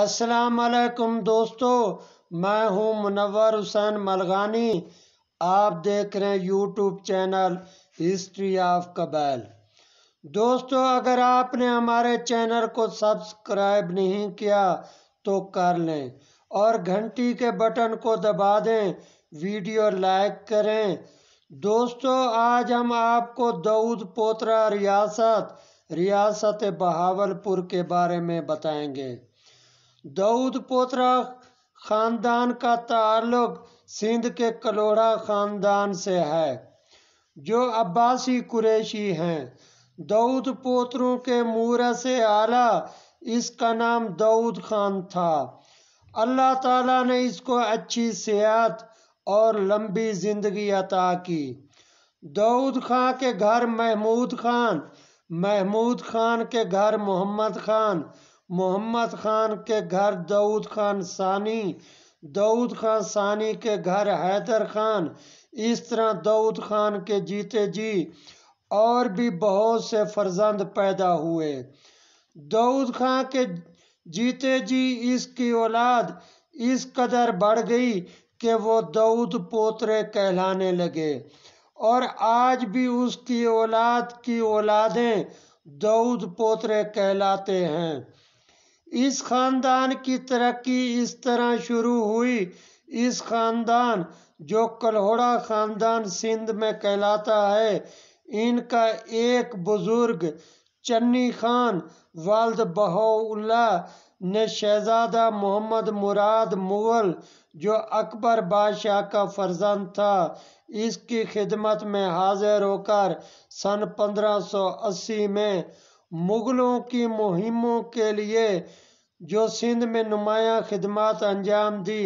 अस्सलाम वालेकुम दोस्तों मैं हूं मुनवर हुसैन मलगानी आप देख रहे हैं YouTube channel history of Qabail दोस्तों अगर आपने हमारे चैनल को सब्सक्राइब नहीं किया तो कर लें और घंटी के बटन को दबा दें वीडियो लाइक करें दोस्तों आज हम आपको दाऊद पोत्रा रियासत रियासत बहावलपुर के बारे में बताएंगे दाऊद पोत्रा ख़ानदान का ताल्लुक सिंध के कलोड़ा ख़ानदान से है जो अब्बासी कुरैशी हैं दाऊद पोत्रों के मूरा से आला इसका नाम दाऊद खान था अल्लाह ताला ने इसको अच्छी सेहत और लंबी ज़िंदगी अता की दाऊद खां के घर महमूद खान महमूद खान के घर मोहम्मद खान मोहम्मद खान के घर दाऊद खान सानी दाऊद खान सानी के घर हैदर खान इस तरह दाऊद खान के जीते जी और भी बहुत से फर्जंद पैदा हुए दाऊद खान के जीते जी इसकी औलाद इस कदर बढ़ गई कि वो दाऊद पोतरे कहलाने लगे और आज भी उसकी औलाद की औलादें दाऊद पोतरे कहलाते हैं इस खानदान की तरक्की इस तरह शुरू हुई इस खानदान जो कलहोड़ा खानदान सिंध में कहलाता है इनका एक बुज़ुर्ग चन्नी खान वाल्द बहउल्ला ने शहजादा मोहम्मद मुराद मुगल जो अकबर बादशाह का फर्जंद था इसकी खिदमत में हाजिर होकर सन 1580 में मुग़लों की मुहिमों के लिए जो सिंध में नुमाया खिदमत अंजाम दी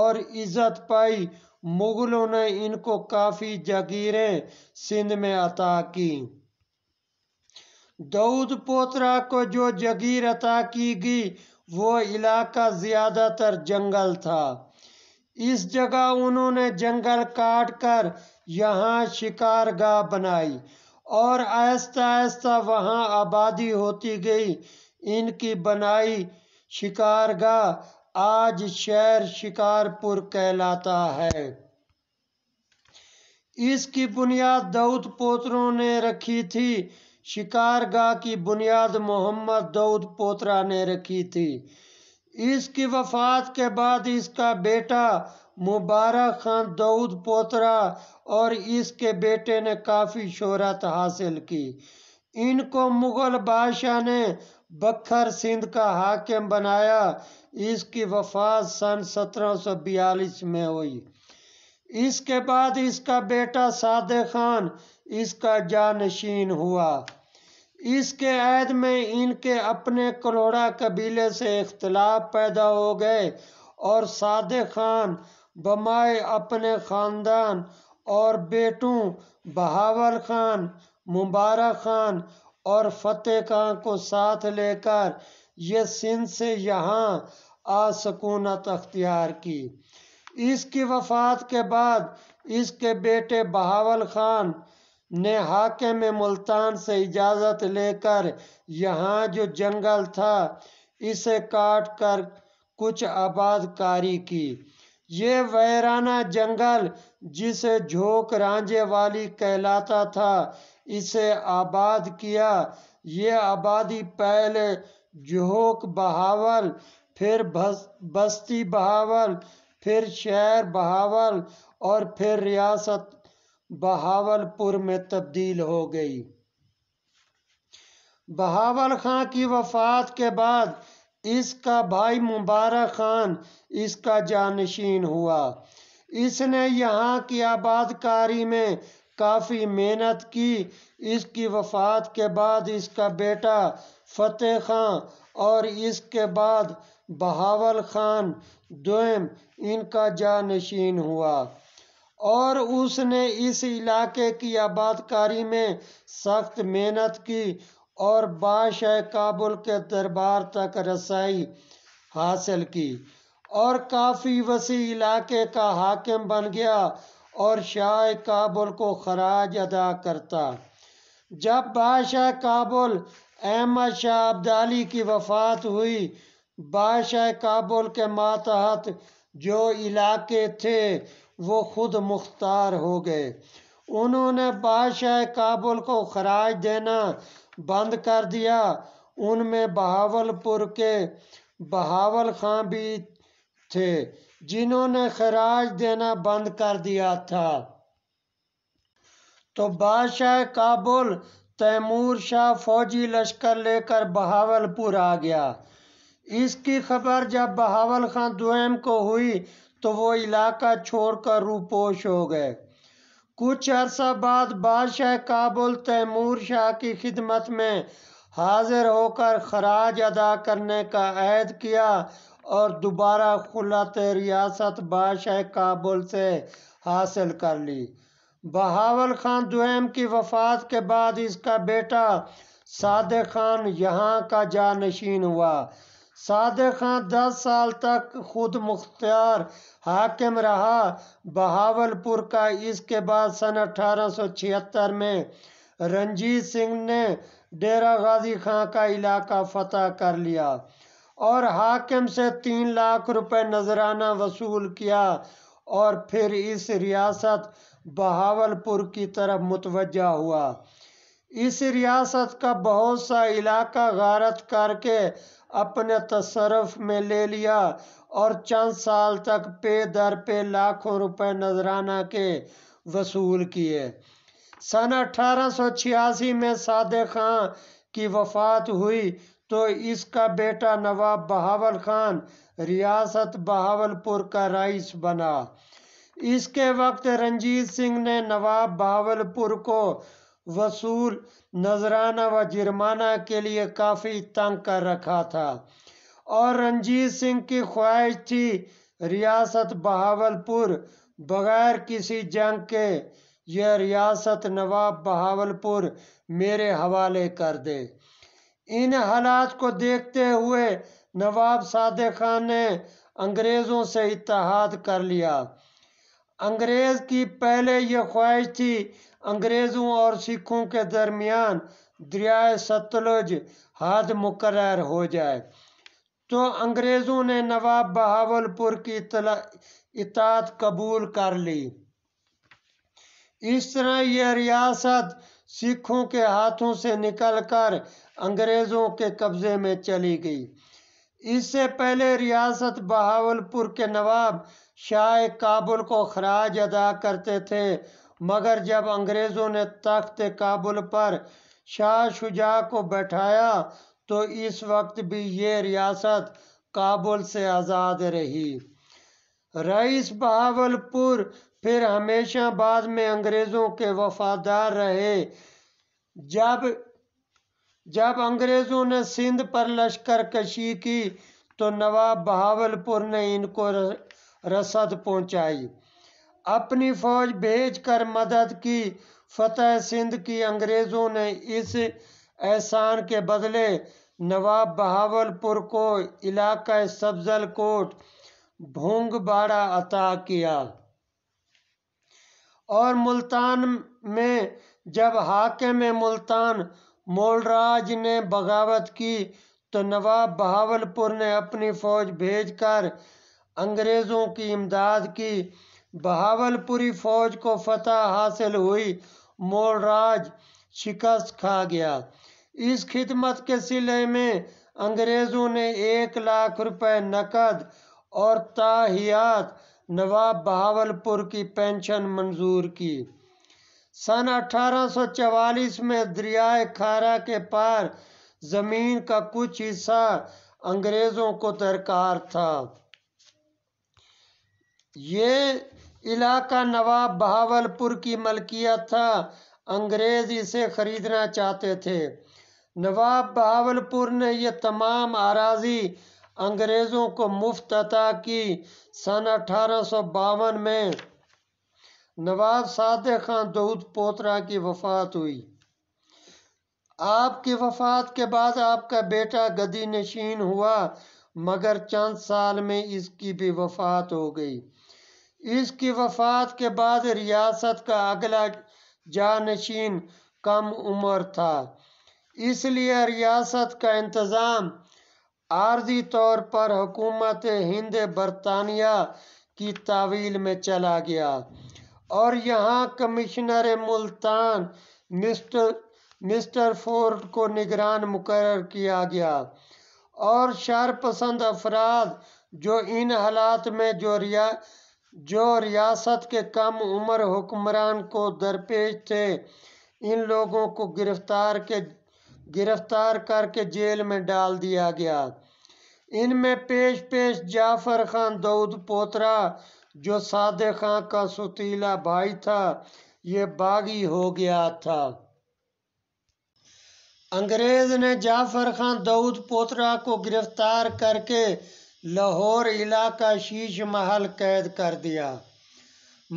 और इज़्ज़त पाई मुग़लों ने इनको काफ़ी जागीरें सिंध में अता की दाऊद पोत्रा को जो जगीर अता की गई वो इलाका ज़्यादातर जंगल था इस जगह उन्होंने जंगल काट कर यहाँ शिकारगाह बनाई और आहिस्ता आहिस्ता वहाँ आबादी होती गई इनकी बनाई शिकारगा आज शहर शिकारपुर कहलाता है इसकी बुनियाद दाऊद पोत्रों ने रखी थी शिकारगाह की बुनियाद मोहम्मद दाऊद पोत्रा ने रखी थी इसकी वफात के बाद इसका बेटा मुबारक खान दाऊद पोत्रा और इसके बेटे ने काफ़ी शोहरत हासिल की इनको मुग़ल बादशाह ने बखर सिंध का हाकिम बनाया इसकी वफात सन 1742 में हुई इसके बाद इसका बेटा सादे खान इसका जानशीन हुआ इसके ऐद में इनके अपने करोड़ा कबीले से इख्तलाफ पैदा हो गए और सादे खान बमाए अपने ख़ानदान और बेटों बहावर खान मुबारक खान और फ़तेह खां को साथ लेकर ये सिंध से यहाँ आ सकूनत अख्तियार की इसकी वफात के बाद इसके बेटे बहावल खान ने हाके में मुल्तान से इजाज़त लेकर यहाँ जो जंगल था इसे काट कर कुछ आबादकारी की ये वैराना जंगल जिसे झोंक रांझे वाली कहलाता था इसे आबाद किया ये आबादी पहले जोहोक बहावल फिर बस, बस्ती बहावल फिर शहर बहावल और फिर रियासत बहावलपुर में तब्दील हो गई बहावल खां की वफात के बाद इसका भाई मुबारक खान इसका जानशीन हुआ इसने यहाँ की आबादकारी में काफ़ी मेहनत की इसकी वफ़ात के बाद इसका बेटा फ़तेह खां और इसके बाद बहावल खान दोम इनका जानशीन हुआ और उसने इस इलाके की आबादकारी में सख्त मेहनत की और बादशाह काबुल के दरबार तक रसाई हासिल की और काफ़ी वसी इलाके का हाकिम बन गया और शाह काबुल को खराज अदा करता जब बादशाह काबुल अहमद शाह अब्दाली की वफात हुई बादशाह काबुल के मातहत जो इलाके थे वो खुद मुख्तार हो गए उन्होंने बादशाह काबुल को खराज देना बंद कर दिया उनमें बहावलपुर के बहावल खां भी थे जिन्होंने खराज देना बंद कर दिया था तो बादशाह काबुल तैमूर शाह फौजी लश्कर लेकर बहावलपुर आ गया इसकी खबर जब बहावल खान दुम को हुई तो वो इलाका छोड़कर रूपोश हो गए कुछ अरसा बाद बादशाह काबुल तैमूर शाह की खिदमत में हाजिर होकर खराज अदा करने का अहद किया और दोबारा खुलत रियासत बादशाह काबुल से हासिल कर ली बहावल खान दुहम की वफात के बाद इसका बेटा सादे खान यहाँ का जानशीन हुआ सादे खान दस साल तक खुद मुख्तार हाकिम रहा बहावलपुर का इसके बाद सन 1876 में रंजीत सिंह ने डेरा गाजी खां का इलाका फतह कर लिया और हाकिम से तीन लाख रुपए नजराना वसूल किया और फिर इस रियासत बहावलपुर की तरफ मुतवजा हुआ इस रियासत का बहुत सा इलाका गारत करके अपने तसरफ में ले लिया और चंद साल तक पे दर पे लाखों रुपए नजराना के वसूल किए सन छियासी में सादे खां की वफात हुई तो इसका बेटा नवाब बहावल खान रियासत बहावलपुर का राइस बना इसके वक्त रंजीत सिंह ने नवाब बहावलपुर को वसूल नजराना व जुर्माना के लिए काफ़ी तंग कर रखा था और रंजीत सिंह की ख्वाहिश थी रियासत बहावलपुर बगैर किसी जंग के यह रियासत नवाब बहावलपुर मेरे हवाले कर दे इन हालात को देखते हुए नवाब सादे खान ने अंग्रेज़ों से इतिहाद कर लिया अंग्रेज़ की पहले ये ख्वाहिश थी अंग्रेज़ों और सिखों के दरमियान दरियाए सतलुज हाथ मुकर हो जाए तो अंग्रेज़ों ने नवाब बहावलपुर की इतात कबूल कर ली इस तरह यह रियासत सिखों के हाथों से निकलकर अंग्रेज़ों के कब्ज़े में चली गई इससे पहले रियासत बहावलपुर के नवाब शाह काबुल को खराज अदा करते थे मगर जब अंग्रेज़ों ने तख्त काबुल पर शाह शुजा को बैठाया तो इस वक्त भी ये रियासत काबुल से आज़ाद रही रईस बहावलपुर फिर हमेशा बाद में अंग्रेज़ों के वफादार रहे जब जब अंग्रेजों ने सिंध पर लश्कर कशी की तो नवाब बहावलपुर ने इनको रसद पहुंचाई अपनी फौज भेजकर मदद की फतेह सिंध की अंग्रेजों ने इस एहसान के बदले नवाब बहावलपुर को इलाका सब्जल कोट भोंगबाड़ा अता किया और मुल्तान में जब में मुल्तान मोलराज ने बगावत की तो नवाब बहावलपुर ने अपनी फौज भेजकर अंग्रेज़ों की इमदाद की बहावलपुरी फौज को फतह हासिल हुई मोलराज शिकस्त खा गया इस खिदमत के सिले में अंग्रेज़ों ने एक लाख रुपए नकद और ताहियात नवाब बहावलपुर की पेंशन मंजूर की सन 1844 में दरियाए खारा के पार जमीन का कुछ हिस्सा अंग्रेज़ों को दरकार था ये इलाका नवाब बहावलपुर की मलकियत था अंग्रेज़ इसे ख़रीदना चाहते थे नवाब बहावलपुर ने यह तमाम आराजी अंग्रेज़ों को मुफ्त अता की सन अठारह में नवाब साद खान दाऊद पोतरा की वफ़ात हुई आपकी वफ़ात के बाद आपका बेटा गदी नशीन हुआ मगर चंद साल में इसकी भी वफ़ात हो गई इसकी वफ़ात के बाद रियासत का अगला जानशीन कम उम्र था इसलिए रियासत का इंतज़ाम आर्जी तौर पर हुकूमत हिंद बरतानिया की तावील में चला गया और यहाँ commissioner Multan mister mister Ford को निगरान मुकर किया गया और पसंद अफराद जो इन हालात में जो रिया जो रियासत के कम उम्र हुक्मरान को दरपेश थे इन लोगों को गिरफ्तार के गिरफ्तार करके जेल में डाल दिया गया इनमें पेश पेश जाफर खान दाऊद पोतरा जो सादे खां का सुतीला भाई था ये बागी हो गया था अंग्रेज ने जाफर खान दाऊद पोतरा को गिरफ्तार करके लाहौर इलाका शीश महल कैद कर दिया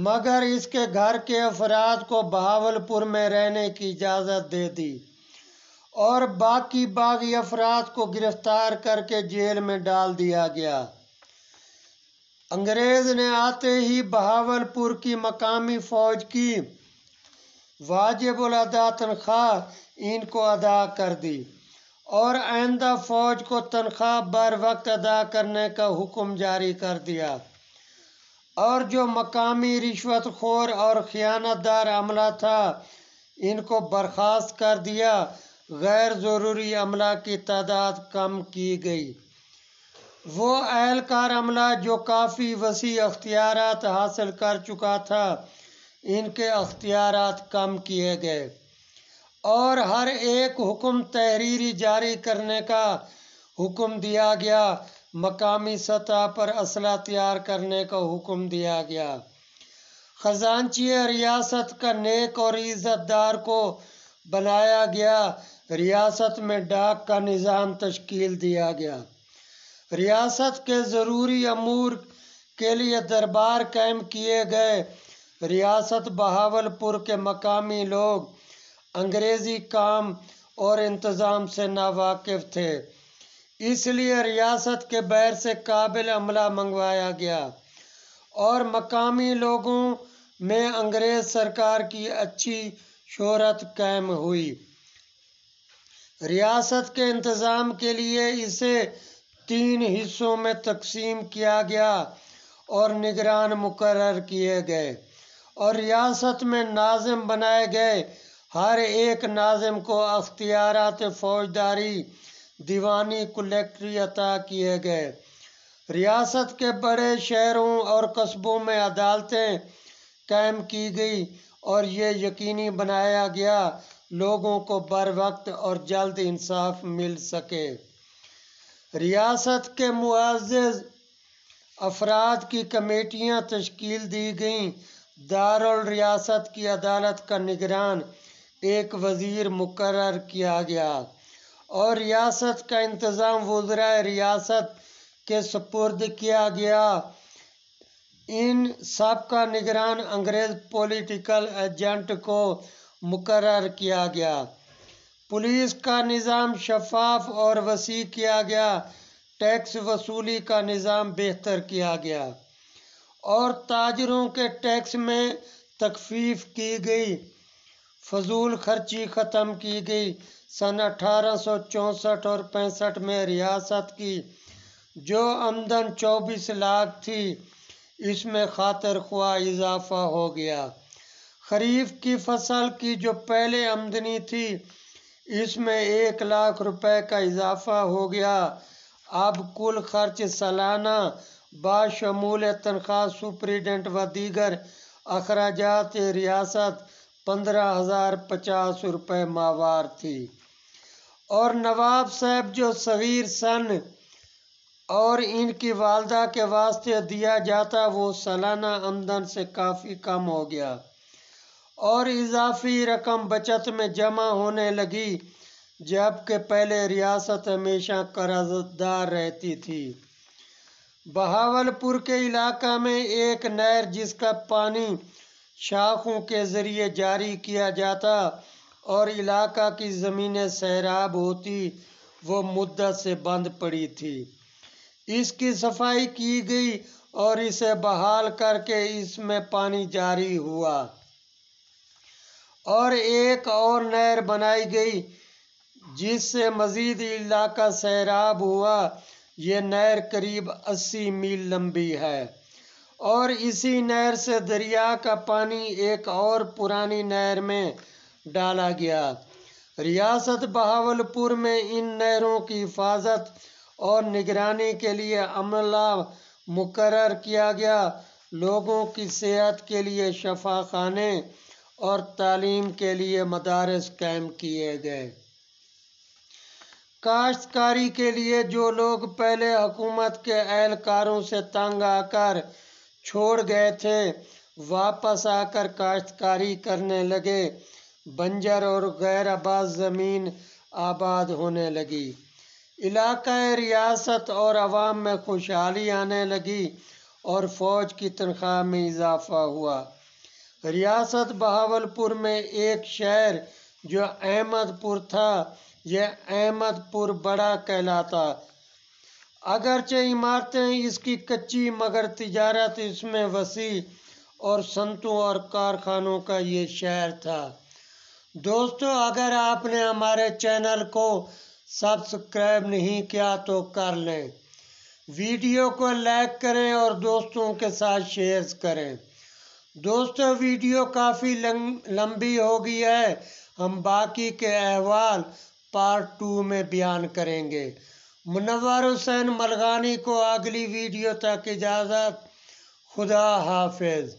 मगर इसके घर के अफराद को बहावलपुर में रहने की इजाज़त दे दी और बाकी बागी अफराद को गिरफ्तार करके जेल में डाल दिया गया अंग्रेज ने आते ही बहावलपुर की मकामी फौज की वाजिब अदा तनख्वाह इनको अदा कर दी और आइंदा फौज को तनख्वाह बर वक्त अदा करने का हुक्म जारी कर दिया और जो मकामी रिश्वत खोर और दार अमला था इनको बर्खास्त कर दिया गैर ज़रूरी अमला की तादाद कम की गई वो एहलकार अमला जो काफ़ी वसी अख्तियार हासिल कर चुका था इनके अख्तियार कम किए गए और हर एक हुक्म तहरीरी जारी करने का हुक्म दिया गया मकामी सतह पर असला तैयार करने का हुक्म दिया गया खजानची रियासत का नेक और इज़्ज़तदार को बनाया गया रियासत में डाक का निज़ाम तश्कील दिया गया रियासत के ज़रूरी अमूर के लिए दरबार कायम किए गए रियासत बहावलपुर के मकामी लोग अंग्रेज़ी काम और इंतज़ाम से नावाकिफ थे इसलिए रियासत के बैर से काबिल अमला मंगवाया गया और मकामी लोगों में अंग्रेज़ सरकार की अच्छी शहरत कायम हुई रियासत के इंतज़ाम के लिए इसे तीन हिस्सों में तकसीम किया गया और निगरान मुकर किए गए और रियासत में नाजम बनाए गए हर एक नाजम को अख्तियार फौजदारी दीवानी कलेक्ट्री अता किए गए रियासत के बड़े शहरों और कस्बों में अदालतें कायम की गई और ये यकीनी बनाया गया लोगों को बर वक्त और जल्द इंसाफ मिल सके रियासत के मुआज़ अफराद की कमेटियाँ तश्कील दी गईं दारुल रियासत की अदालत का निगरान एक वज़ीर मुकर किया गया और रियासत का इंतज़ाम वज्रा रियासत के सपुर्द किया गया इन सब का निगरान अंग्रेज़ पॉलिटिकल एजेंट को मुकर किया गया पुलिस का निज़ाम शफाफ और वसी किया गया टैक्स वसूली का निज़ाम बेहतर किया गया और ताजरों के टैक्स में तकफीफ की गई फजूल खर्ची ख़त्म की गई सन अठारह और पैंसठ में रियासत की जो आमदन 24 लाख थी इसमें खातर ख्वा इजाफा हो गया खरीफ की फसल की जो पहले आमदनी थी इसमें एक लाख रुपए का इजाफा हो गया अब कुल खर्च सालाना बाशमूल तनख्वाह सुप्रीडेंट व दीगर अखराज रियासत पंद्रह हज़ार पचास रुपये माहवार थी और नवाब साहब जो सगीर सन और इनकी वालदा के वास्ते दिया जाता वो सालाना आमदन से काफ़ी कम हो गया और इजाफी रकम बचत में जमा होने लगी जबकि पहले रियासत हमेशा कर्जदार रहती थी बहावलपुर के इलाका में एक नहर जिसका पानी शाखों के ज़रिए जारी किया जाता और इलाका की ज़मीनें सैराब होती वो मुद्दत से बंद पड़ी थी इसकी सफाई की गई और इसे बहाल करके इसमें पानी जारी हुआ और एक और नहर बनाई गई जिससे मजीद इलाका सैराब हुआ ये नहर करीब 80 मील लंबी है और इसी नहर से दरिया का पानी एक और पुरानी नहर में डाला गया रियासत बहावलपुर में इन नहरों की हिफाजत और निगरानी के लिए अमला मुकर किया गया लोगों की सेहत के लिए शफा खाने और तालीम के लिए मदारस कैम किए गए काश्तकारी के लिए जो लोग पहले हुकूमत के एहलकारों से तंग आकर छोड़ गए थे वापस आकर काश्तकारी करने लगे बंजर और गैर आबाद ज़मीन आबाद होने लगी इलाका रियासत और आवाम में खुशहाली आने लगी और फ़ौज की तनख्वाह में इजाफा हुआ रियासत बहावलपुर में एक शहर जो अहमदपुर था यह अहमदपुर बड़ा कहलाता अगरचे इमारतें इसकी कच्ची मगर तिजारत इसमें वसी और संतों और कारखानों का ये शहर था दोस्तों अगर आपने हमारे चैनल को सब्सक्राइब नहीं किया तो कर लें वीडियो को लाइक करें और दोस्तों के साथ शेयर करें दोस्तों वीडियो काफ़ी लंबी हो गई है हम बाकी के अहवाल पार्ट टू में बयान करेंगे मुनवर हुसैन मलगानी को अगली वीडियो तक इजाज़त खुदा हाफिज़